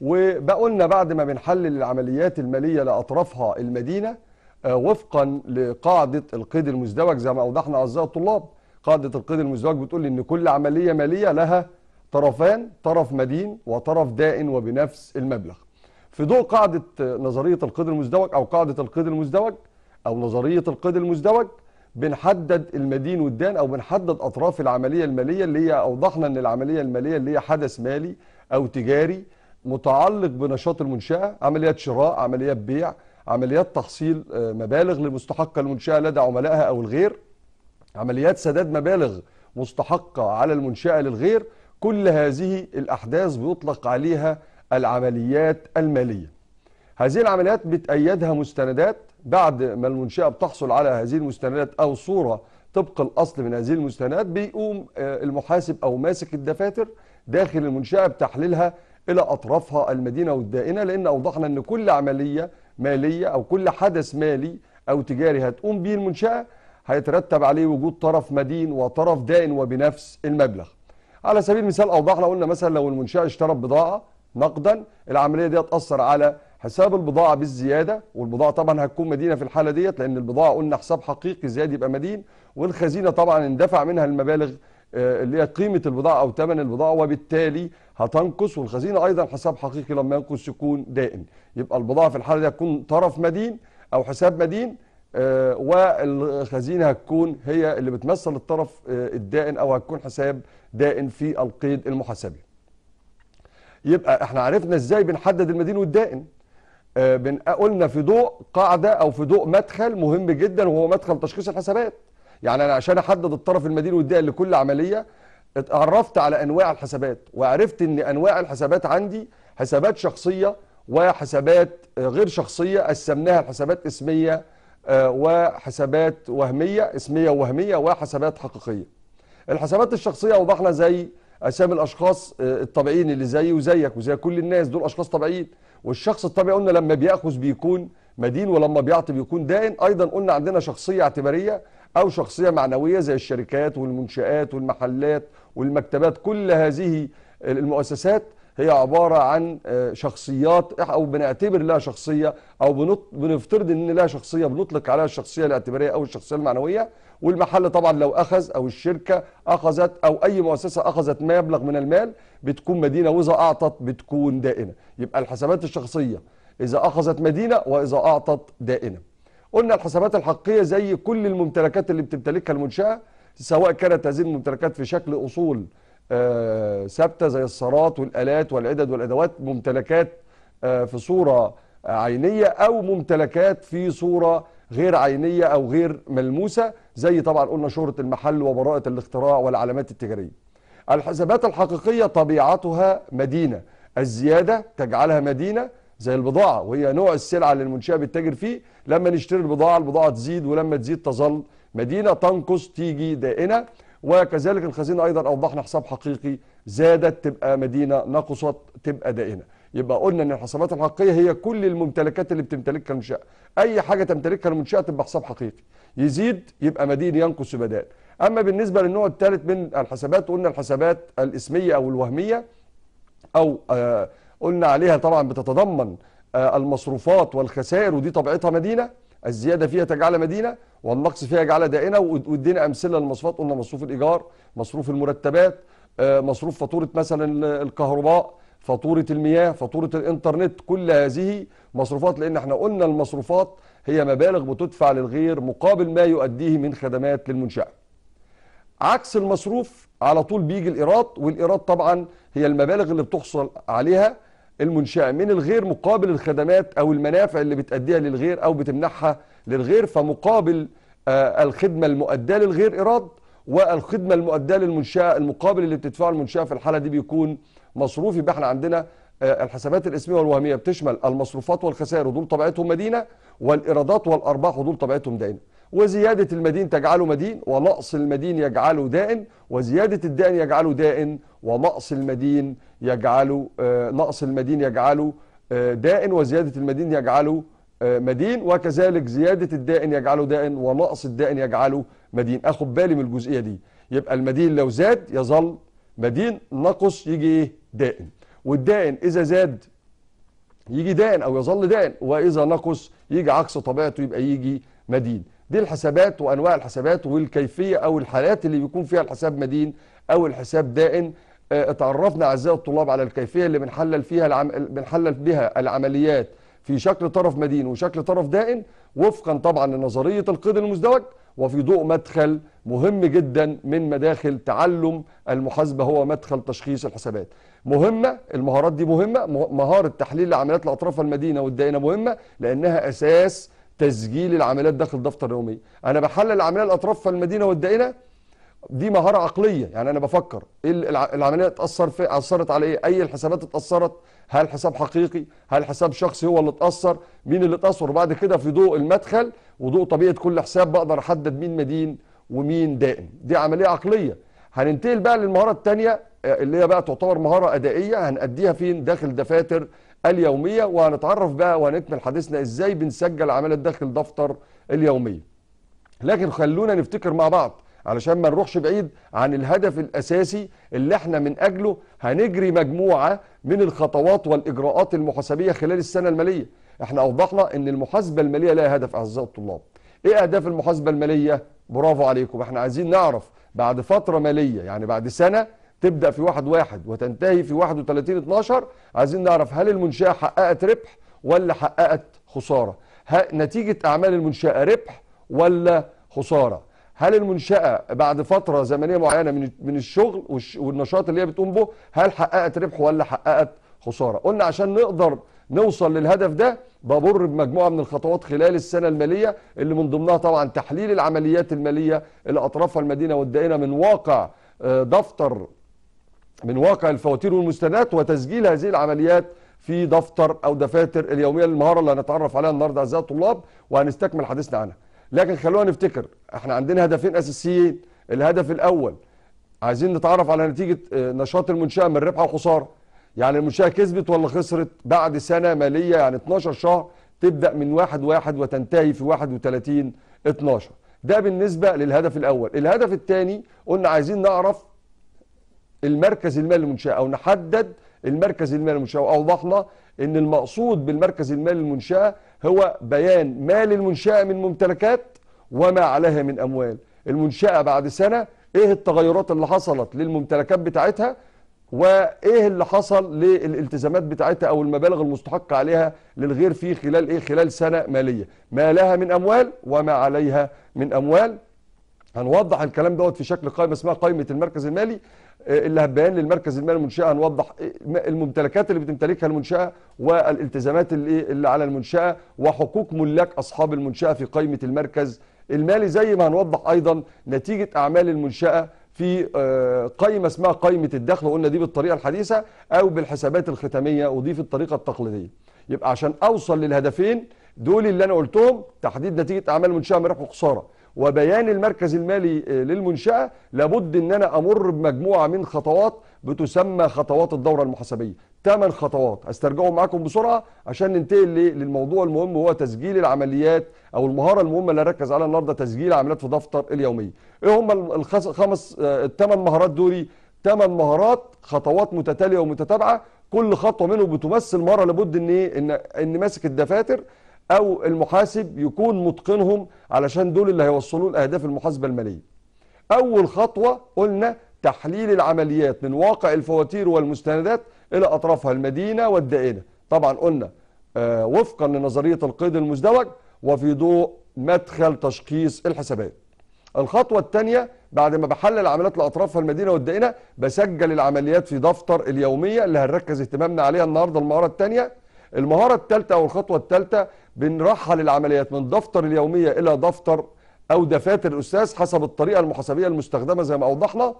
وبقوا بعد ما بنحلل العمليات الماليه لاطرافها المدينه آه، وفقا لقاعده القيد المزدوج زي ما اوضحنا اعزائي الطلاب قاعده القيد المزدوج بتقول ان كل عمليه ماليه لها طرفان طرف مدين وطرف دائن وبنفس المبلغ في ضوء قاعده آه، نظريه القيد المزدوج او قاعده القيد المزدوج او نظريه القيد المزدوج بنحدد المدين والدان او بنحدد اطراف العمليه الماليه اللي هي اوضحنا ان العمليه الماليه اللي هي حدث مالي او تجاري متعلق بنشاط المنشاه عمليات شراء عمليات بيع عمليات تحصيل آه، مبالغ لمستحقه المنشاه لدى عملائها او الغير عمليات سداد مبالغ مستحقه على المنشاه للغير كل هذه الاحداث بيطلق عليها العمليات الماليه هذه العمليات بتأيدها مستندات بعد ما المنشأة بتحصل على هذه المستندات أو صورة طبق الأصل من هذه المستندات بيقوم آه، المحاسب أو ماسك الدفاتر داخل المنشأة بتحليلها إلى أطرافها المدينة والدائنة لأن أوضحنا أن كل عملية مالية أو كل حدث مالي أو تجاري هتقوم به المنشأة هيترتب عليه وجود طرف مدين وطرف دائن وبنفس المبلغ على سبيل المثال أوضحنا قلنا مثلا لو المنشأة اشترت بضاعة نقدا العملية دي هتأثر على حساب البضاعة بالزيادة والبضاعة طبعا هتكون مدينة في الحالة ديت لأن البضاعة قلنا حساب حقيقي زيادة يبقى مدين والخزينة طبعا اندفع منها المبالغ آه، اللي هي قيمه البضاعه او ثمن البضاعه وبالتالي هتنقص والخزينه ايضا حساب حقيقي لما ينقص يكون دائم يبقى البضاعه في الحاله دي هتكون طرف مدين او حساب مدين آه، والخزينه هتكون هي اللي بتمثل الطرف آه، الدائن او هتكون حساب دائن في القيد المحاسبي. يبقى احنا عرفنا ازاي بنحدد المدين والدائن. قلنا في ضوء قاعده او في ضوء مدخل مهم جدا وهو مدخل تشخيص الحسابات. يعني انا عشان احدد الطرف المدين والدائن لكل عمليه اتعرفت على انواع الحسابات وعرفت ان انواع الحسابات عندي حسابات شخصيه وحسابات غير شخصيه قسمناها لحسابات اسميه آه، وحسابات وهميه اسميه ووهميه وحسابات حقيقيه الحسابات الشخصيه وضحنا زي اسامي الاشخاص آه، الطبيعيين اللي زيي وزيك وزي كل الناس دول اشخاص طبيعيين والشخص الطبيعي قلنا لما بياخذ بيكون مدين ولما بيعطي بيكون دائن ايضا قلنا عندنا شخصيه اعتباريه أو شخصية معنوية زي الشركات والمنشآت والمحلات والمكتبات كل هذه المؤسسات هي عبارة عن آه، شخصيات أو بنعتبر لها شخصية أو بنفترض إن لها شخصية بنطلق عليها الشخصية الاعتبارية أو الشخصية المعنوية والمحل طبعا لو أخذ أو الشركة أخذت أو أي مؤسسة أخذت ما يبلغ من المال بتكون مدينة وإذا أعطت بتكون دائنة يبقى الحسابات الشخصية إذا أخذت مدينة وإذا أعطت دائنة قلنا الحسابات الحقيقية زي كل الممتلكات اللي بتمتلكها المنشأة سواء كانت هذه الممتلكات في شكل أصول آه، ثابتة زي الصارات والآلات والعدد والأدوات ممتلكات آه، في صورة عينية أو ممتلكات في صورة غير عينية أو غير ملموسة زي طبعا قلنا شهرة المحل وبراءة الاختراع والعلامات التجارية الحسابات الحقيقية طبيعتها مدينة الزيادة تجعلها مدينة زي البضاعة وهي نوع السلعة اللي المنشأة بتتاجر فيه لما نشتري البضاعة البضاعة تزيد ولما تزيد تظل مدينة تنقص تيجي دائنة وكذلك الخزينة أيضا أوضحنا حساب حقيقي زادت تبقى مدينة نقصت تبقى دائنة يبقى قلنا ان الحسابات الحقيقيه هي كل الممتلكات اللي بتمتلكها المنشاه اي حاجه تمتلكها المنشاه تبقى حساب حقيقي يزيد يبقى مدين ينقص بدال اما بالنسبه للنوع الثالث من الحسابات قلنا الحسابات الاسميه او الوهميه او آه قلنا عليها طبعا بتتضمن آه، المصروفات والخسائر ودي طبيعتها مدينة الزيادة فيها تجعل مدينة والنقص فيها يجعلها دائنة ودينا أمثلة للمصروفات قلنا مصروف الإيجار مصروف المرتبات آه، مصروف فاتورة مثلا الكهرباء فاتورة المياه فاتورة الإنترنت كل هذه مصروفات لأن احنا قلنا المصروفات هي مبالغ بتدفع للغير مقابل ما يؤديه من خدمات للمنشأة عكس المصروف على طول بيجي الإيراد والإيراد طبعا هي المبالغ اللي بتحصل عليها المنشأة من الغير مقابل الخدمات أو المنافع اللي بتأديها للغير أو بتمنحها للغير فمقابل آه، الخدمة المؤداة للغير إيراد والخدمة المؤداة للمنشأة المقابل اللي بتدفعه المنشأة في الحالة دي بيكون مصروف يبقى احنا عندنا آه، الحسابات الاسمية والوهمية بتشمل المصروفات والخسائر ودول طبيعتهم مدينة والإيرادات والأرباح ودول طبيعتهم دائنة وزيادة المدين تجعله مدين ونقص المدين يجعله دائن وزيادة الدائن يجعله دائن ونقص المدين يجعله آه نقص المدين يجعله آه دائن وزيادة المدين يجعله آه مدين وكذلك زيادة الدائن يجعله دائن ونقص الدائن يجعله مدين أخد بالي من الجزئية دي يبقى المدين لو زاد يظل مدين نقص يجي إيه دائن والدائن إذا زاد يجي دائن أو يظل دائن وإذا نقص يجي عكس طبيعته يبقى يجي مدين دي الحسابات وانواع الحسابات والكيفيه او الحالات اللي بيكون فيها الحساب مدين او الحساب دائن آه، اتعرفنا اعزائي الطلاب على الكيفيه اللي بنحلل فيها العم... بنحلل بها العمليات في شكل طرف مدين وشكل طرف دائن وفقا طبعا لنظريه القيد المزدوج وفي ضوء مدخل مهم جدا من مداخل تعلم المحاسبه هو مدخل تشخيص الحسابات. مهمه المهارات دي مهمه مهاره تحليل عمليات الاطراف المدينه والدائنه مهمه لانها اساس تسجيل العمليات داخل دفتر يومي انا بحلل العمليه الاطراف في المدينه والدائنه دي مهاره عقليه يعني انا بفكر ايه العمليه اتاثر في اثرت على ايه اي الحسابات اتاثرت هل حساب حقيقي هل حساب شخصي هو اللي اتاثر مين اللي اتاثر وبعد كده في ضوء المدخل وضوء طبيعه كل حساب بقدر احدد مين مدين ومين دائم دي عمليه عقليه هننتقل بقى للمهاره الثانيه آه، اللي هي بقى تعتبر مهاره ادائيه هنأديها فين داخل دفاتر اليومية وهنتعرف بقى وهنكمل حديثنا ازاي بنسجل عمليات داخل دفتر اليومية لكن خلونا نفتكر مع بعض علشان ما نروحش بعيد عن الهدف الأساسي اللي احنا من أجله هنجري مجموعة من الخطوات والإجراءات المحاسبية خلال السنة المالية احنا أوضحنا أن المحاسبة المالية لها هدف أعزائي الطلاب إيه أهداف المحاسبة المالية؟ برافو عليكم احنا عايزين نعرف بعد فترة مالية يعني بعد سنة تبدا في 1 1 وتنتهي في 31 12 عايزين نعرف هل المنشاه حققت ربح ولا حققت خساره نتيجه اعمال المنشاه ربح ولا خساره هل المنشاه بعد فتره زمنيه معينه من من الشغل والنشاط اللي هي بتقوم به هل حققت ربح ولا حققت خساره قلنا عشان نقدر نوصل للهدف ده بمر بمجموعه من الخطوات خلال السنه الماليه اللي من ضمنها طبعا تحليل العمليات الماليه اللي اطرافها المدينه والدائنه من واقع آه، دفتر من واقع الفواتير والمستندات وتسجيل هذه العمليات في دفتر او دفاتر اليوميه للمهاره اللي هنتعرف عليها النهارده اعزائي الطلاب وهنستكمل حديثنا عنها لكن خلونا نفتكر احنا عندنا هدفين اساسيين الهدف الاول عايزين نتعرف على نتيجه آه، نشاط المنشاه من ربح خساره. يعني المنشاه كسبت ولا خسرت بعد سنه ماليه يعني 12 شهر تبدا من 1 1 وتنتهي في 31 12 ده بالنسبه للهدف الاول الهدف الثاني قلنا عايزين نعرف المركز المالي للمنشاه او نحدد المركز المالي للمنشاه واوضحنا ان المقصود بالمركز المالي للمنشاه هو بيان ما للمنشاه من ممتلكات وما عليها من اموال المنشاه بعد سنه ايه التغيرات اللي حصلت للممتلكات بتاعتها وايه اللي حصل للالتزامات بتاعتها او المبالغ المستحقه عليها للغير في خلال ايه خلال سنه ماليه ما لها من اموال وما عليها من اموال هنوضح الكلام دوت في شكل قائمه اسمها قائمه المركز المالي اللي هنبيان للمركز المالي للمنشاه هنوضح الممتلكات اللي بتمتلكها المنشاه والالتزامات اللي, على المنشاه وحقوق ملاك اصحاب المنشاه في قائمه المركز المالي زي ما هنوضح ايضا نتيجه اعمال المنشاه في آه، قائمه اسمها قائمه الدخل وقلنا دي بالطريقه الحديثه او بالحسابات الختاميه ودي في الطريقه التقليديه يبقى عشان اوصل للهدفين دول اللي انا قلتهم تحديد نتيجه اعمال المنشأة من ربح وخساره وبيان المركز المالي آه، للمنشأة لابد ان انا امر بمجموعة من خطوات بتسمى خطوات الدورة المحاسبية ثمان خطوات استرجعهم معاكم بسرعة عشان ننتقل للموضوع المهم وهو تسجيل العمليات او المهارة المهمة اللي ركز عليها النهاردة تسجيل العمليات في دفتر اليومي ايه هم الخمس الثمان آه، مهارات دوري ثمان مهارات خطوات متتالية ومتتابعة كل خطوة منهم بتمثل مهارة لابد ان ايه ان, إن ماسك الدفاتر او المحاسب يكون متقنهم علشان دول اللي هيوصلوا لاهداف المحاسبه الماليه اول خطوه قلنا تحليل العمليات من واقع الفواتير والمستندات الى اطرافها المدينه والدائنه طبعا قلنا آه وفقا لنظريه القيد المزدوج وفي ضوء مدخل تشخيص الحسابات الخطوه الثانيه بعد ما بحلل عمليات لاطرافها المدينه والدائنه بسجل العمليات في دفتر اليوميه اللي هنركز اهتمامنا عليها النهارده المهاره الثانيه المهاره الثالثه او الخطوه الثالثه بنرحل العمليات من دفتر اليوميه الى دفتر او دفاتر الاستاذ حسب الطريقه المحاسبيه المستخدمه زي ما اوضحنا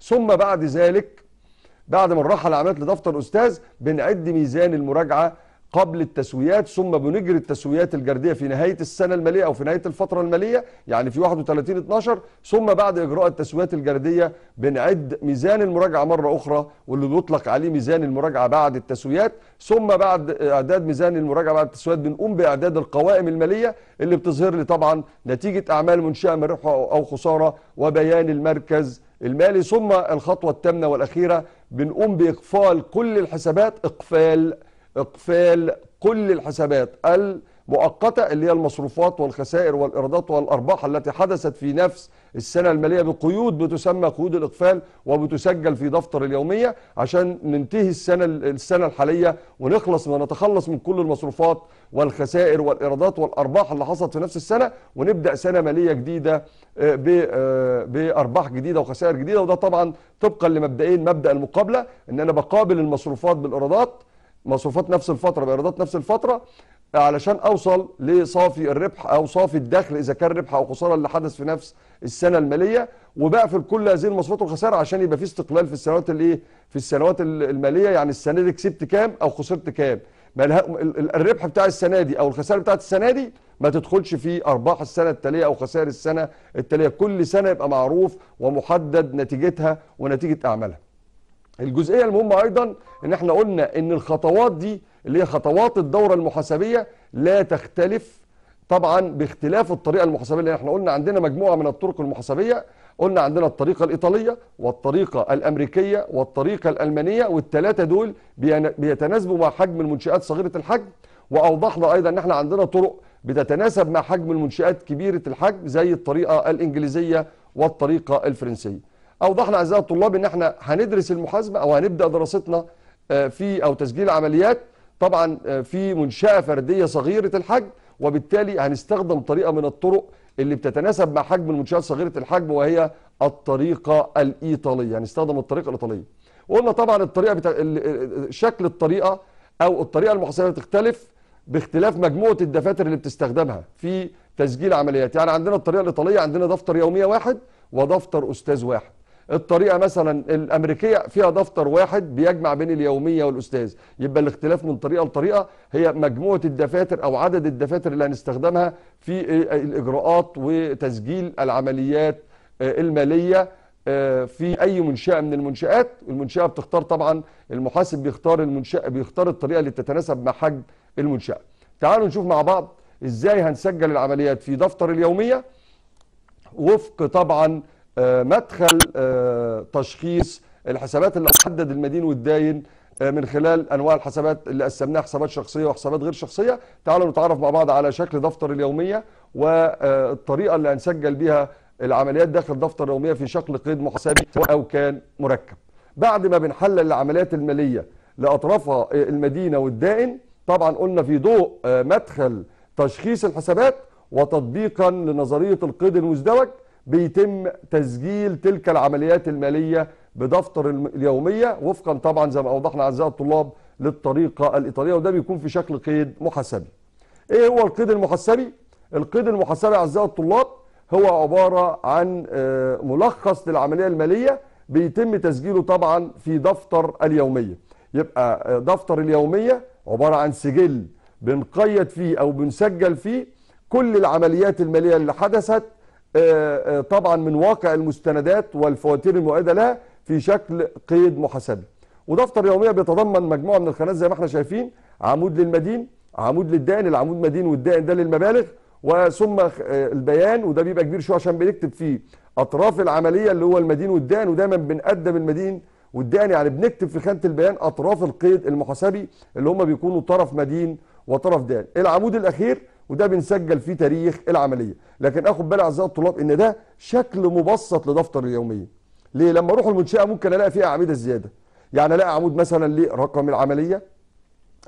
ثم بعد ذلك بعد ما نرحل العمليات لدفتر الاستاذ بنعد ميزان المراجعه قبل التسويات ثم بنجري التسويات الجردية في نهاية السنة المالية أو في نهاية الفترة المالية يعني في 31 12 ثم بعد إجراء التسويات الجردية بنعد ميزان المراجعة مرة أخرى واللي بيطلق عليه ميزان المراجعة بعد التسويات ثم بعد إعداد ميزان المراجعة بعد التسويات بنقوم بإعداد القوائم المالية اللي بتظهر لي طبعا نتيجة أعمال منشأة من ربح أو خسارة وبيان المركز المالي ثم الخطوة الثامنة والأخيرة بنقوم بإقفال كل الحسابات إقفال اقفال كل الحسابات المؤقته اللي هي المصروفات والخسائر والايرادات والارباح التي حدثت في نفس السنه الماليه بقيود بتسمى قيود الاقفال وبتسجل في دفتر اليوميه عشان ننتهي السنه السنه الحاليه ونخلص ونتخلص من كل المصروفات والخسائر والايرادات والارباح اللي حصلت في نفس السنه ونبدا سنه ماليه جديده آه، آه، بارباح جديده وخسائر جديده وده طبعا طبقا لمبدئين مبدا المقابله ان انا بقابل المصروفات بالايرادات مصروفات نفس الفتره بايرادات نفس الفتره علشان اوصل لصافي الربح او صافي الدخل اذا كان ربح او خساره اللي حدث في نفس السنه الماليه وبقفل كل هذه المصروفات والخسائر عشان يبقى في استقلال في السنوات اللي إيه؟ في السنوات الماليه يعني السنه دي كسبت كام او خسرت كام الربح بتاع السنه دي او الخسائر بتاعت السنه دي ما تدخلش في ارباح السنه التاليه او خسائر السنه التاليه كل سنه يبقى معروف ومحدد نتيجتها ونتيجه اعمالها الجزئيه المهمه ايضا ان احنا قلنا ان الخطوات دي اللي هي خطوات الدوره المحاسبيه لا تختلف طبعا باختلاف الطريقه المحاسبيه اللي احنا قلنا عندنا مجموعه من الطرق المحاسبيه قلنا عندنا الطريقه الايطاليه والطريقه الامريكيه والطريقه الالمانيه والثلاثه دول بيتناسبوا مع حجم المنشات صغيره الحجم واوضحنا ايضا ان احنا عندنا طرق بتتناسب مع حجم المنشات كبيره الحجم زي الطريقه الانجليزيه والطريقه الفرنسيه اوضحنا اعزائي الطلاب ان احنا هندرس المحاسبه او هنبدا دراستنا آه، في او تسجيل عمليات طبعا آه، في منشاه فرديه صغيره الحجم وبالتالي هنستخدم طريقه من الطرق اللي بتتناسب مع حجم المنشاه صغيره الحجم وهي الطريقه الايطاليه هنستخدم الطريقه الايطاليه وقلنا طبعا الطريقه بتا... شكل الطريقه او الطريقه المحاسبه بتختلف باختلاف مجموعه الدفاتر اللي بتستخدمها في تسجيل عمليات يعني عندنا الطريقه الايطاليه عندنا دفتر يوميه واحد ودفتر استاذ واحد الطريقه مثلا الامريكيه فيها دفتر واحد بيجمع بين اليوميه والاستاذ يبقى الاختلاف من طريقه لطريقه هي مجموعه الدفاتر او عدد الدفاتر اللي هنستخدمها في الاجراءات وتسجيل العمليات آه، الماليه آه، في اي منشاه من المنشات المنشاه بتختار طبعا المحاسب بيختار المنشاه بيختار الطريقه اللي تتناسب مع حجم المنشاه تعالوا نشوف مع بعض ازاي هنسجل العمليات في دفتر اليوميه وفق طبعا آه، مدخل آه، تشخيص الحسابات اللي حدد المدين والداين آه، من خلال انواع الحسابات اللي قسمناها حسابات شخصيه وحسابات غير شخصيه تعالوا نتعرف مع بعض على شكل دفتر اليوميه والطريقه اللي هنسجل بيها العمليات داخل دفتر اليوميه في شكل قيد محاسبي او كان مركب بعد ما بنحلل العمليات الماليه لاطرافها المدينه والدائن طبعا قلنا في ضوء مدخل تشخيص الحسابات وتطبيقا لنظريه القيد المزدوج بيتم تسجيل تلك العمليات المالية بدفتر اليومية وفقا طبعا زي ما أوضحنا أعزائي الطلاب للطريقة الإيطالية وده بيكون في شكل قيد محاسبي إيه هو القيد المحاسبي؟ القيد المحاسبي أعزائي الطلاب هو عبارة عن آه، ملخص للعملية المالية بيتم تسجيله طبعا في دفتر اليومية يبقى آه، دفتر اليومية عبارة عن سجل بنقيد فيه أو بنسجل فيه كل العمليات المالية اللي حدثت آه، آه، طبعا من واقع المستندات والفواتير المؤيده لها في شكل قيد محاسبي ودفتر يوميه بيتضمن مجموعه من الخانات زي ما احنا شايفين عمود للمدين عمود للدائن العمود مدين والدائن ده للمبالغ وثم آه، البيان وده بيبقى كبير شويه عشان بنكتب فيه اطراف العمليه اللي هو المدين والدائن ودايما بنقدم المدين والدائن يعني بنكتب في خانه البيان اطراف القيد المحاسبي اللي هم بيكونوا طرف مدين وطرف دائن العمود الاخير وده بنسجل فيه تاريخ العمليه لكن اخد بالي اعزائي الطلاب ان ده شكل مبسط لدفتر اليوميه ليه لما اروح المنشاه ممكن الاقي فيها اعمده زياده يعني الاقي عمود مثلا لرقم العمليه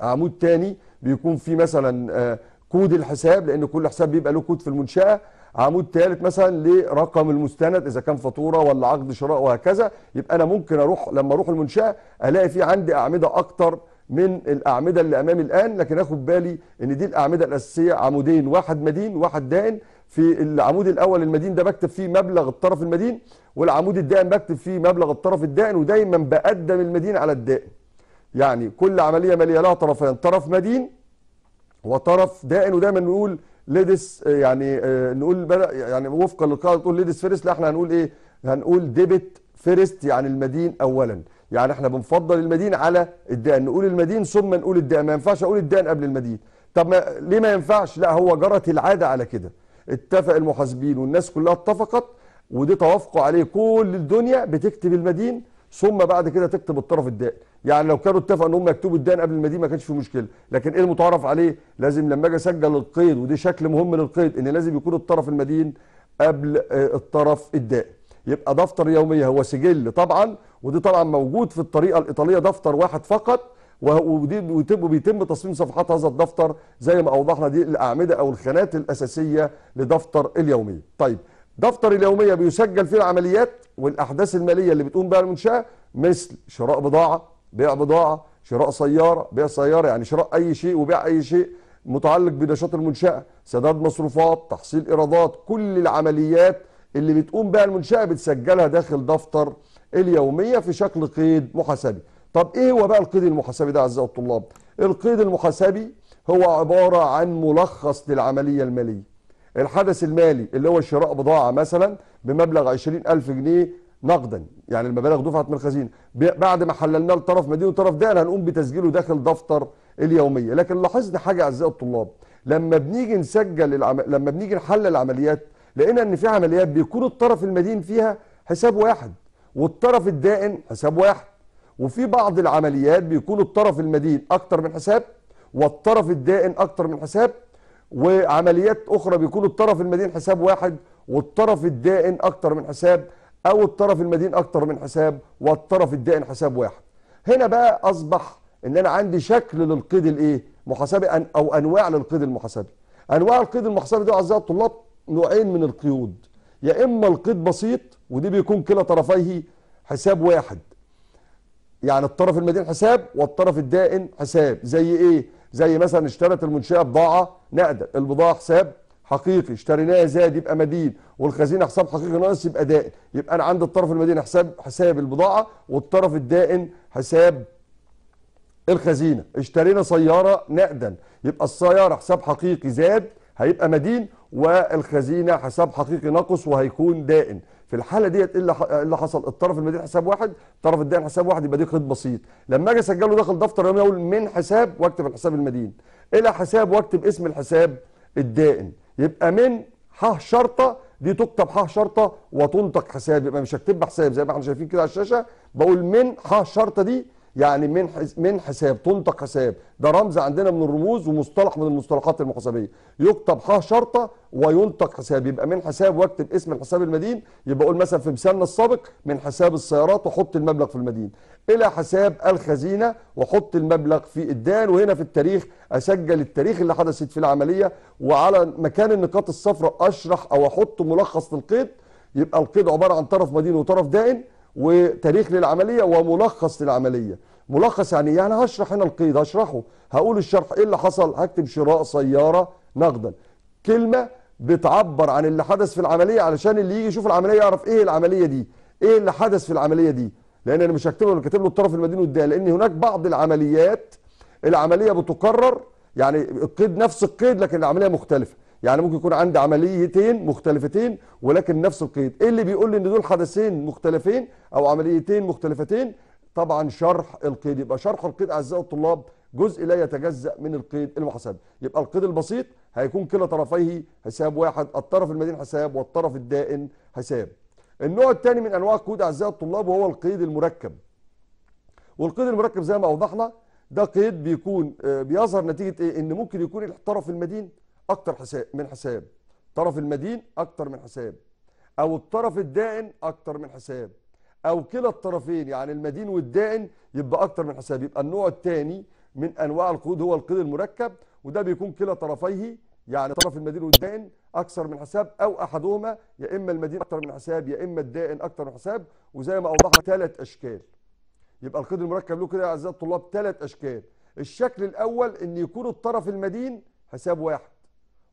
عمود تاني بيكون فيه مثلا آه، كود الحساب لان كل حساب بيبقى له كود في المنشاه عمود ثالث مثلا لرقم المستند اذا كان فاتوره ولا عقد شراء وهكذا يبقى انا ممكن اروح لما اروح المنشاه الاقي في عندي اعمده اكتر من الاعمده اللي امامي الان لكن اخد بالي ان دي الاعمده الاساسيه عمودين واحد مدين واحد دائن في العمود الاول المدين ده بكتب فيه مبلغ الطرف المدين والعمود الدائن بكتب فيه مبلغ الطرف الدائن ودايما بقدم المدين على الدائن يعني كل عمليه ماليه لها طرفين طرف مدين وطرف دائن ودايما نقول ليدس يعني آه، نقول بدا يعني وفقا للقاعده تقول ليدس فيرست لا احنا هنقول ايه هنقول ديبت فيرست يعني المدين اولا يعني احنا بنفضل المدين على الدقن نقول المدين ثم نقول الدقن ما ينفعش اقول الدقن قبل المدين طب ما ليه ما ينفعش لا هو جرت العاده على كده اتفق المحاسبين والناس كلها اتفقت ودي توافقوا عليه كل الدنيا بتكتب المدين ثم بعد كده تكتب الطرف الدائن يعني لو كانوا اتفقوا ان هم يكتبوا الدائن قبل المدين ما كانش في مشكله لكن ايه المتعارف عليه لازم لما اجي اسجل القيد ودي شكل مهم للقيد ان لازم يكون الطرف المدين قبل آه، الطرف الدائن يبقى دفتر يوميه هو سجل طبعا ودي طبعا موجود في الطريقه الايطاليه دفتر واحد فقط ودي بيتم تصميم صفحات هذا الدفتر زي ما اوضحنا دي الاعمده او الخانات الاساسيه لدفتر اليوميه. طيب دفتر اليوميه بيسجل فيه العمليات والاحداث الماليه اللي بتقوم بها المنشاه مثل شراء بضاعه، بيع بضاعه، شراء سياره، بيع سياره يعني شراء اي شيء وبيع اي شيء متعلق بنشاط المنشاه، سداد مصروفات، تحصيل ايرادات، كل العمليات اللي بتقوم بها المنشاه بتسجلها داخل دفتر اليوميه في شكل قيد محاسبي طب ايه هو بقى القيد المحاسبي ده اعزائي الطلاب القيد المحاسبي هو عباره عن ملخص للعمليه الماليه الحدث المالي اللي هو شراء بضاعه مثلا بمبلغ 20000 جنيه نقدا يعني المبالغ دفعت من الخزينه بعد ما حللناه لطرف مدين وطرف دائن هنقوم بتسجيله داخل دفتر اليوميه لكن لاحظنا حاجه اعزائي الطلاب لما بنيجي نسجل العم... لما بنيجي نحلل العمليات لقينا ان في عمليات بيكون الطرف المدين فيها حساب واحد والطرف الدائن حساب واحد وفي بعض العمليات بيكون الطرف المدين اكتر من حساب والطرف الدائن اكتر من حساب وعمليات اخرى بيكون الطرف المدين حساب واحد والطرف الدائن اكتر من حساب او الطرف المدين اكتر من حساب والطرف الدائن حساب واحد هنا بقى اصبح ان انا عندي شكل للقيد الايه محاسبي او انواع للقيد المحاسبي انواع القيد المحاسبي دي اعزائي الطلاب نوعين من القيود يا اما القيد بسيط ودي بيكون كلا طرفيه حساب واحد يعني الطرف المدين حساب والطرف الدائن حساب زي ايه زي مثلا اشترت المنشاه بضاعه نقد البضاعه حساب حقيقي اشتريناها زاد يبقى مدين والخزينه حساب حقيقي ناقص يبقى دائن يبقى انا عند الطرف المدين حساب حساب البضاعه والطرف الدائن حساب الخزينه اشترينا سياره نقدا يبقى السياره حساب حقيقي زاد هيبقى مدين والخزينه حساب حقيقي ناقص وهيكون دائن في الحاله ديت ايه اللي إيه حصل الطرف المدين حساب واحد الطرف الدائن حساب واحد يبقى دي خيط بسيط لما اجي اسجله داخل دفتر يومي اقول من حساب واكتب الحساب المدين الى إيه حساب واكتب اسم الحساب الدائن يبقى من ح شرطه دي تكتب ح شرطه وتنطق حساب يبقى مش هكتب حساب زي ما احنا شايفين كده على الشاشه بقول من ح شرطه دي يعني من من حساب تنطق حساب ده رمز عندنا من الرموز ومصطلح من المصطلحات المحاسبيه يكتب ح شرطه وينطق حساب يبقى من حساب واكتب اسم الحساب المدين يبقى اقول مثلا في مثالنا السابق من حساب السيارات واحط المبلغ في المدين الى حساب الخزينه واحط المبلغ في الدال وهنا في التاريخ اسجل التاريخ اللي حدثت في العمليه وعلى مكان النقاط الصفراء اشرح او احط ملخص للقيد يبقى القيد عباره عن طرف مدين وطرف دائن وتاريخ للعمليه وملخص للعمليه ملخص يعني يعني هشرح هنا القيد هشرحه هقول الشرح ايه اللي حصل هكتب شراء سياره نقدا كلمه بتعبر عن اللي حدث في العمليه علشان اللي يجي يشوف العمليه يعرف ايه العمليه دي ايه اللي حدث في العمليه دي لان انا مش هكتبه انا كاتب له الطرف المدين والداء لان هناك بعض العمليات العمليه بتكرر يعني القيد نفس القيد لكن العمليه مختلفه يعني ممكن يكون عندي عمليتين مختلفتين ولكن نفس القيد ايه اللي بيقول لي ان دول حدثين مختلفين او عمليتين مختلفتين طبعا شرح القيد يبقى شرح القيد اعزائي الطلاب جزء لا يتجزا من القيد المحاسبي يبقى القيد البسيط هيكون كلا طرفيه حساب واحد الطرف المدين حساب والطرف الدائن حساب النوع الثاني من انواع القيود اعزائي الطلاب وهو القيد المركب والقيد المركب زي ما اوضحنا ده قيد بيكون آه، بيظهر نتيجه ايه ان ممكن يكون الطرف المدين اكتر حساب من حساب طرف المدين اكتر من حساب او الطرف الدائن اكتر من حساب او كلا الطرفين يعني المدين والدائن يبقى اكتر من حساب يبقى النوع الثاني من انواع القيود هو القيد المركب وده بيكون كلا طرفيه يعني طرف المدين والدائن اكثر من حساب او احدهما يا اما المدين اكثر من حساب يا اما الدائن اكثر من حساب وزي ما اوضحنا ثلاث اشكال يبقى القيد المركب له كده يا اعزائي الطلاب ثلاث اشكال الشكل الاول ان يكون الطرف المدين حساب واحد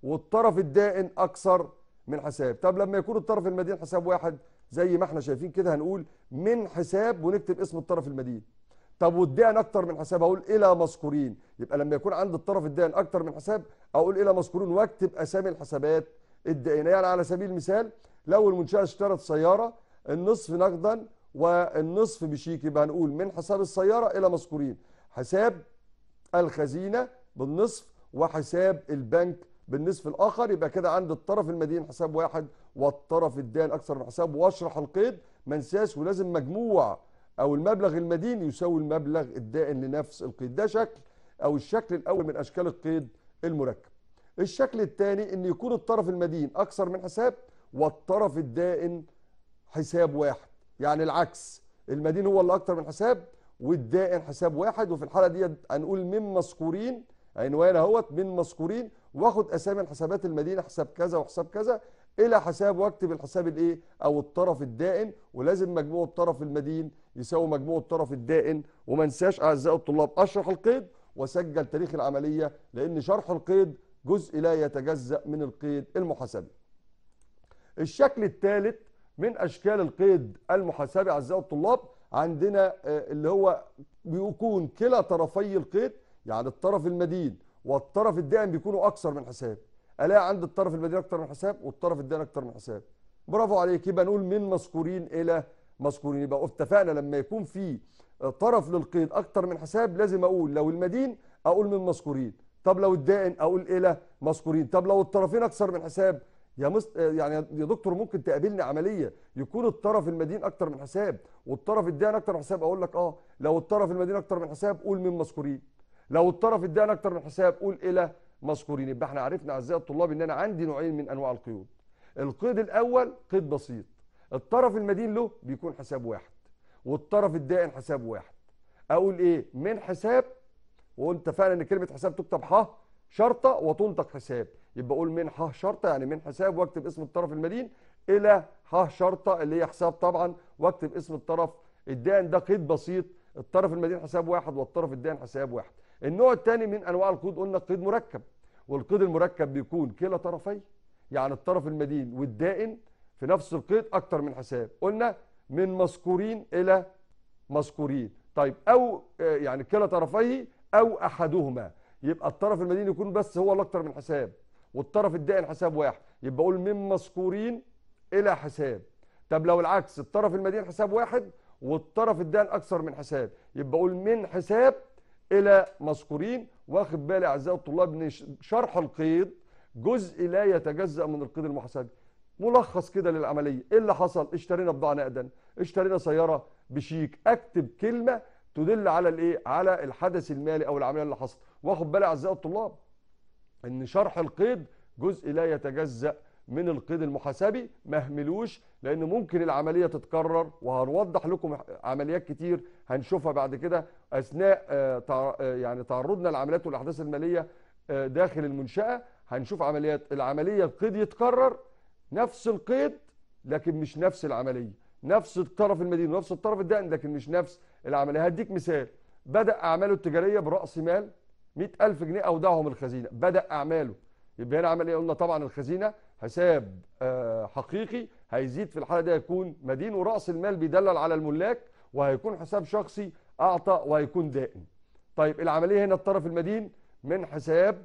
والطرف الدائن اكثر من حساب طب لما يكون الطرف المدين حساب واحد زي ما احنا شايفين كده هنقول من حساب ونكتب اسم الطرف المدين طب والدائن اكثر من حساب اقول الى مذكورين يبقى لما يكون عند الطرف الدائن اكثر من حساب اقول الى مذكورين واكتب اسامي الحسابات الدائنه يعني على سبيل المثال لو المنشاه اشترت سياره النصف نقدا والنصف بشيك يبقى هنقول من حساب السياره الى مذكورين حساب الخزينه بالنصف وحساب البنك بالنصف الآخر يبقى كده عند الطرف المدين حساب واحد والطرف الدائن أكثر من حساب واشرح القيد ما انساش ولازم مجموع أو المبلغ المدين يساوي المبلغ الدائن لنفس القيد ده شكل أو الشكل الأول من أشكال القيد المركب الشكل الثاني أن يكون الطرف المدين أكثر من حساب والطرف الدائن حساب واحد يعني العكس المدين هو اللي أكثر من حساب والدائن حساب واحد وفي الحالة دي هنقول من مذكورين عنوان اهوت من مذكورين واخد اسامي الحسابات المدينه حساب كذا وحساب كذا الى حساب واكتب الحساب الايه او الطرف الدائن ولازم مجموع الطرف المدين يساوي مجموع الطرف الدائن وما انساش اعزائي الطلاب اشرح القيد وسجل تاريخ العمليه لان شرح القيد جزء لا يتجزا من القيد المحاسبي. الشكل الثالث من اشكال القيد المحاسبي اعزائي الطلاب عندنا آه، اللي هو بيكون كلا طرفي القيد يعني الطرف المدين والطرف الدائم بيكونوا اكثر من حساب الاقي عند الطرف المدين اكثر من حساب والطرف الدائم اكثر من حساب برافو عليك يبقى نقول من مذكورين الى مذكورين يبقى اتفقنا لما يكون في طرف للقيد اكثر من حساب لازم اقول لو المدين اقول من مذكورين طب لو الدائن اقول الى مذكورين طب لو الطرفين اكثر من حساب يا مست... يعني يا دكتور ممكن تقابلني عمليه يكون الطرف المدين اكثر من حساب والطرف الدائن اكثر من حساب اقول لك اه لو الطرف المدين اكثر من حساب قول من مذكورين لو الطرف اداني اكتر من حساب قول الى مذكورين يبقى احنا عرفنا اعزائي الطلاب ان انا عندي نوعين من انواع القيود القيد الاول قيد بسيط الطرف المدين له بيكون حساب واحد والطرف الدائن حساب واحد اقول ايه من حساب وانت فعلا ان كلمه حساب تكتب ح شرطه وتنطق حساب يبقى اقول من ح شرطه يعني من حساب واكتب اسم الطرف المدين الى ح شرطه اللي هي حساب طبعا واكتب اسم الطرف الدائن ده قيد بسيط الطرف المدين حساب واحد والطرف الدائن حساب واحد النوع الثاني من انواع القيود قلنا قيد مركب والقيد المركب بيكون كلا طرفي يعني الطرف المدين والدائن في نفس القيد اكتر من حساب قلنا من مذكورين الى مذكورين طيب او آه، يعني كلا طرفيه او احدهما يبقى الطرف المدين يكون بس هو الاكتر من حساب والطرف الدائن حساب واحد يبقى اقول من مذكورين الى حساب طب لو العكس الطرف المدين حساب واحد والطرف الدائن اكثر من حساب يبقى اقول من حساب الى مذكورين واخد بالي اعزائي الطلاب ان شرح القيد جزء لا يتجزا من القيد المحاسبي ملخص كده للعمليه ايه اللي حصل اشترينا بضاعه نقدا اشترينا سياره بشيك اكتب كلمه تدل على الايه على الحدث المالي او العمليه اللي حصلت واخد بالي اعزائي الطلاب ان شرح القيد جزء لا يتجزا من القيد المحاسبي ما اهملوش لان ممكن العمليه تتكرر وهنوضح لكم عمليات كتير هنشوفها بعد كده اثناء آه، آه، يعني تعرضنا لعمليات والاحداث الماليه آه، داخل المنشاه هنشوف عمليات العمليه القيد يتكرر نفس القيد لكن مش نفس العمليه نفس الطرف المدين ونفس الطرف الدائن لكن مش نفس العمليه هديك مثال بدا اعماله التجاريه براس مال 100000 جنيه اودعهم الخزينه بدا اعماله يبقى هنا عمل ايه قلنا طبعا الخزينه حساب آه، حقيقي هيزيد في الحاله دي هيكون مدين وراس المال بيدلل على الملاك وهيكون حساب شخصي اعطى وهيكون دائم طيب العمليه هنا الطرف المدين من حساب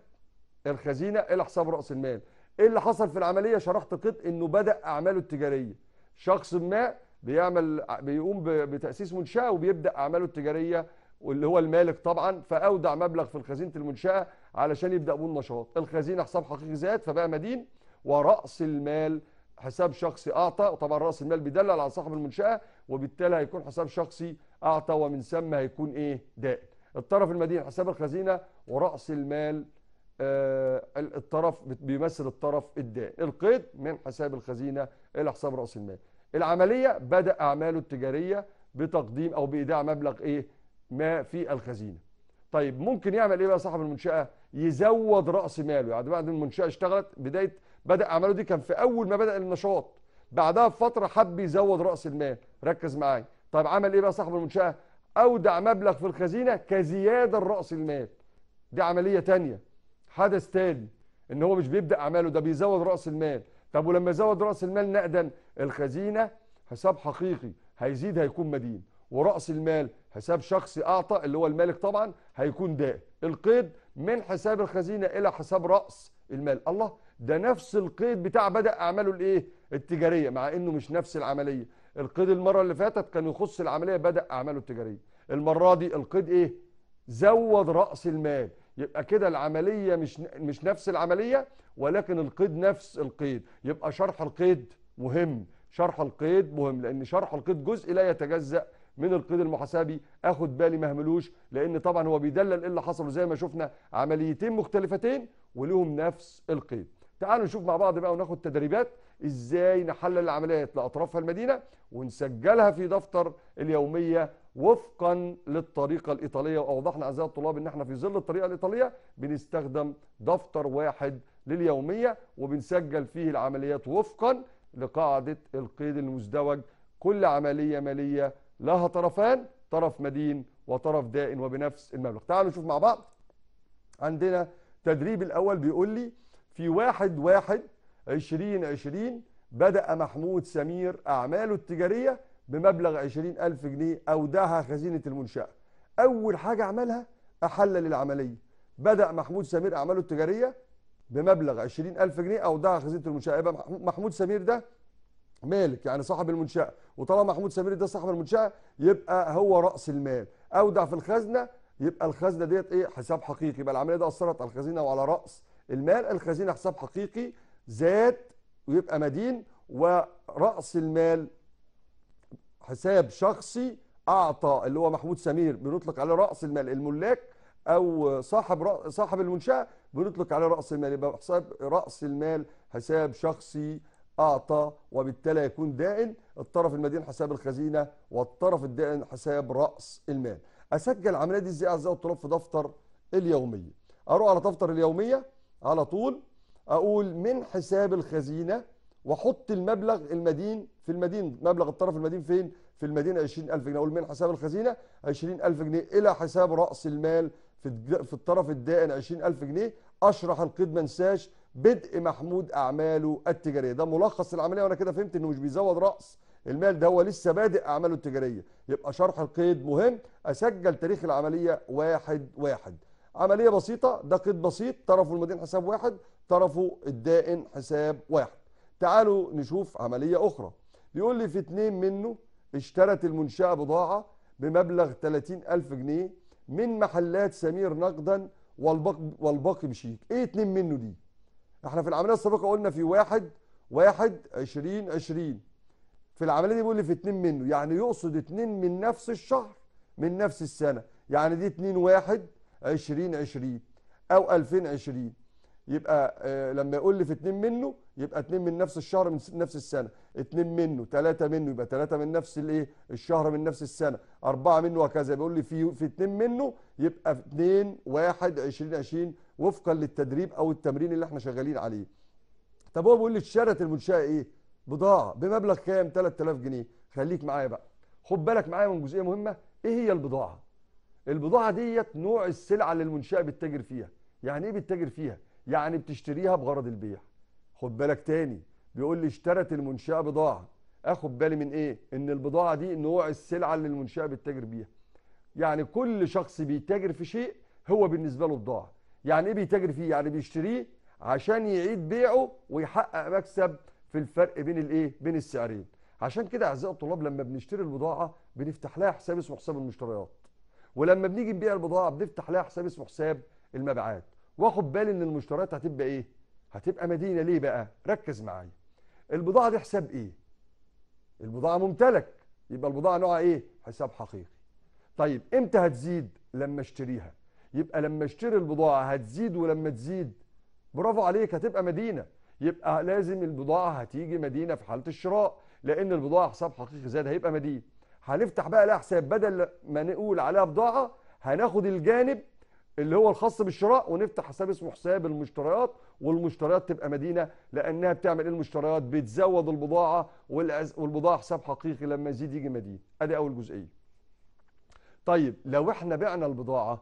الخزينه الى حساب راس المال ايه اللي حصل في العمليه شرحت قط انه بدا اعماله التجاريه شخص ما بيعمل بيقوم بتاسيس منشاه وبيبدا اعماله التجاريه واللي هو المالك طبعا فاودع مبلغ في خزينه المنشاه علشان يبدا بيه النشاط الخزينه حساب حقيقي زاد فبقى مدين ورأس المال حساب شخصي أعطى وطبعا رأس المال بيدلل على صاحب المنشأة وبالتالي هيكون حساب شخصي أعطى ومن ثم هيكون إيه دائن الطرف المدين حساب الخزينة ورأس المال آه الطرف بيمثل الطرف الدائن القيد من حساب الخزينة إلى حساب رأس المال العملية بدأ أعماله التجارية بتقديم أو بإيداع مبلغ إيه ما في الخزينة طيب ممكن يعمل إيه بقى صاحب المنشأة يزود رأس ماله يعني بعد المنشأة اشتغلت بداية بدا اعماله دي كان في اول ما بدا النشاط بعدها بفتره حب يزود راس المال ركز معايا طيب عمل ايه بقى صاحب المنشاه اودع مبلغ في الخزينه كزياده راس المال دي عمليه تانية حدث تاني ان هو مش بيبدا اعماله ده بيزود راس المال طب ولما يزود راس المال نقدا الخزينه حساب حقيقي هيزيد هيكون مدين وراس المال حساب شخصي اعطى اللي هو المالك طبعا هيكون دائم القيد من حساب الخزينه الى حساب راس المال الله ده نفس القيد بتاع بدأ أعماله الإيه التجارية مع إنه مش نفس العملية القيد المرة اللي فاتت كان يخص العملية بدأ أعماله التجارية المرة دي القيد إيه زود رأس المال يبقى كده العملية مش مش نفس العملية ولكن القيد نفس القيد يبقى شرح القيد مهم شرح القيد مهم لأن شرح القيد جزء لا يتجزأ من القيد المحاسبي اخد بالي ما اهملوش لان طبعا هو بيدلل ايه اللي حصل زي ما شفنا عمليتين مختلفتين ولهم نفس القيد تعالوا نشوف مع بعض بقى وناخد تدريبات ازاي نحلل العمليات لاطرافها المدينه ونسجلها في دفتر اليوميه وفقا للطريقه الايطاليه واوضحنا اعزائي الطلاب ان احنا في ظل الطريقه الايطاليه بنستخدم دفتر واحد لليوميه وبنسجل فيه العمليات وفقا لقاعده القيد المزدوج كل عمليه ماليه لها طرفان طرف مدين وطرف دائن وبنفس المبلغ تعالوا نشوف مع بعض عندنا تدريب الاول بيقول لي في واحد واحد 2020 بدأ محمود سمير أعماله التجارية بمبلغ 20000 جنيه أودعها خزينة المنشأة أول حاجة عملها أحلل العملية بدأ محمود سمير أعماله التجارية بمبلغ 20000 جنيه أودعها خزينة المنشأة يبقى محمود سمير ده مالك يعني صاحب المنشأة وطالما محمود سمير ده صاحب المنشأة يبقى هو رأس المال أودع في الخزنة يبقى الخزنة ديت إيه حساب حقيقي يبقى العملية دي أثرت على الخزينة وعلى رأس المال الخزينة حساب حقيقي زاد ويبقى مدين ورأس المال حساب شخصي أعطى اللي هو محمود سمير بنطلق على رأس المال الملاك أو صاحب صاحب المنشأة بنطلق على رأس المال يبقى حساب رأس المال حساب شخصي أعطى وبالتالي يكون دائن الطرف المدين حساب الخزينة والطرف الدائن حساب رأس المال أسجل العملية دي إزاي أعزائي الطلاب في دفتر اليومية أروح على دفتر اليومية على طول اقول من حساب الخزينه واحط المبلغ المدين في المدين مبلغ الطرف المدين فين في المدين 20000 جنيه اقول من حساب الخزينه 20000 جنيه الى حساب راس المال في في الطرف الدائن 20000 جنيه اشرح القيد ما انساش بدء محمود اعماله التجاريه ده ملخص العمليه وانا كده فهمت انه مش بيزود راس المال ده هو لسه بادئ اعماله التجاريه يبقى شرح القيد مهم اسجل تاريخ العمليه واحد واحد عملية بسيطة ده قيد بسيط طرفه المدين حساب واحد طرفه الدائن حساب واحد تعالوا نشوف عملية أخرى بيقول لي في اتنين منه اشترت المنشأة بضاعة بمبلغ 30000 جنيه من محلات سمير نقدا والباقي والباقي بشيك ايه اتنين منه دي احنا في العملية السابقة قلنا في واحد واحد عشرين عشرين في العملية دي بيقول لي في اتنين منه يعني يقصد اتنين من نفس الشهر من نفس السنة يعني دي اتنين واحد 2020 او 2020 يبقى آه، لما يقول لي في اتنين منه يبقى اتنين من نفس الشهر من نفس السنه اتنين منه ثلاثه منه يبقى ثلاثه من نفس الايه الشهر من نفس السنه اربعه منه وهكذا بيقول لي في في اتنين منه يبقى في واحد عشرين 2020 وفقا للتدريب او التمرين اللي احنا شغالين عليه طب هو بيقول لي اشترت المنشاه ايه بضاعه بمبلغ كام 3000 جنيه خليك معايا بقى خد بالك معايا من جزئيه مهمه ايه هي البضاعه البضاعه ديت نوع السلعه اللي المنشاه بتتاجر فيها يعني ايه بتتاجر فيها يعني بتشتريها بغرض البيع خد بالك تاني بيقول لي اشترت المنشاه بضاعه اخد بالي من ايه ان البضاعه دي نوع السلعه اللي المنشاه بتتاجر بيها يعني كل شخص بيتاجر في شيء هو بالنسبه له بضاعه يعني ايه بيتاجر فيه يعني بيشتريه عشان يعيد بيعه ويحقق مكسب في الفرق بين الايه بين السعرين عشان كده اعزائي الطلاب لما بنشتري البضاعه بنفتح لها حساب اسمه حساب المشتريات ولما بنيجي نبيع البضاعه بنفتح لها حساب اسمه حساب المبيعات واخد بالي ان المشتريات هتبقى ايه هتبقى مدينه ليه بقى ركز معايا البضاعه دي حساب ايه البضاعه ممتلك يبقى البضاعه نوعها ايه حساب حقيقي طيب امتى هتزيد لما اشتريها يبقى لما اشتري البضاعه هتزيد ولما تزيد برافو عليك هتبقى مدينه يبقى لازم البضاعه هتيجي مدينه في حاله الشراء لان البضاعه حساب حقيقي زاد هيبقى مدين هنفتح بقى لها حساب بدل ما نقول عليها بضاعه هناخد الجانب اللي هو الخاص بالشراء ونفتح حساب اسمه حساب المشتريات والمشتريات تبقى مدينه لانها بتعمل ايه المشتريات بتزود البضاعه والبضاعه حساب حقيقي لما يزيد يجي مدينه ادي اول جزئيه طيب لو احنا بعنا البضاعه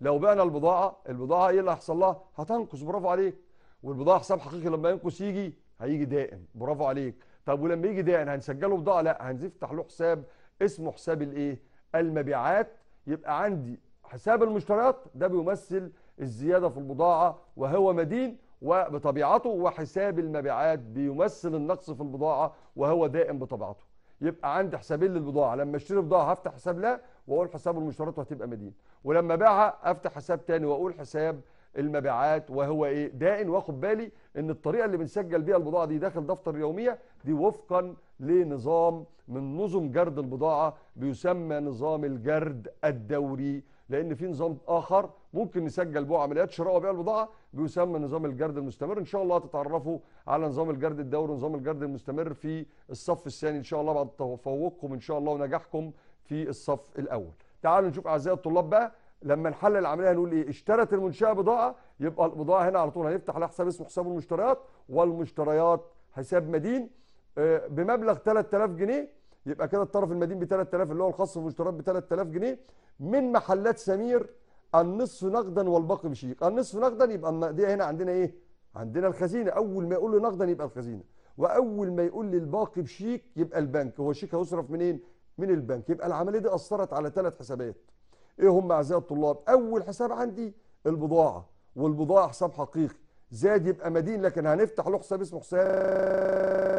لو بعنا البضاعه البضاعه ايه اللي هيحصل لها هتنقص برافو عليك والبضاعه حساب حقيقي لما ينقص يجي هيجي دائم برافو عليك طب ولما يجي دائم هنسجله بضاعه لا هنفتح له حساب اسمه حساب الايه المبيعات يبقى عندي حساب المشتريات ده بيمثل الزيادة في البضاعة وهو مدين وبطبيعته وحساب المبيعات بيمثل النقص في البضاعة وهو دائم بطبيعته يبقى عندي حسابين للبضاعة لما اشتري بضاعة هفتح حساب لا واقول حساب المشتريات وهتبقى مدين ولما باعها افتح حساب تاني واقول حساب المبيعات وهو ايه دائن واخد بالي ان الطريقه اللي بنسجل بيها البضاعه دي داخل دفتر اليوميه دي وفقا لنظام من نظم جرد البضاعه بيسمى نظام الجرد الدوري لان في نظام اخر ممكن نسجل به عمليات شراء وبيع البضاعه بيسمى نظام الجرد المستمر ان شاء الله هتتعرفوا على نظام الجرد الدوري ونظام الجرد المستمر في الصف الثاني ان شاء الله بعد تفوقكم ان شاء الله ونجاحكم في الصف الاول تعالوا نشوف اعزائي الطلاب بقى لما نحلل العمليه هنقول ايه اشترت المنشاه بضاعه يبقى البضاعه هنا على طول هنفتح لها حساب اسمه حساب المشتريات والمشتريات حساب مدين آه، بمبلغ 3000 جنيه يبقى كده الطرف المدين ب 3000 اللي هو الخاص بالمشتريات ب 3000 جنيه من محلات سمير النصف نقدا والباقي بشيك النصف نقدا يبقى النقديه هنا عندنا ايه عندنا الخزينه اول ما يقول لي نقدا يبقى الخزينه واول ما يقول لي الباقي بشيك يبقى البنك هو الشيك هيصرف منين من البنك يبقى العمليه دي اثرت على ثلاث حسابات ايه هم اعزائي الطلاب اول حساب عندي البضاعه والبضاعه حساب حقيقي زاد يبقى مدين لكن هنفتح له حساب اسمه حساب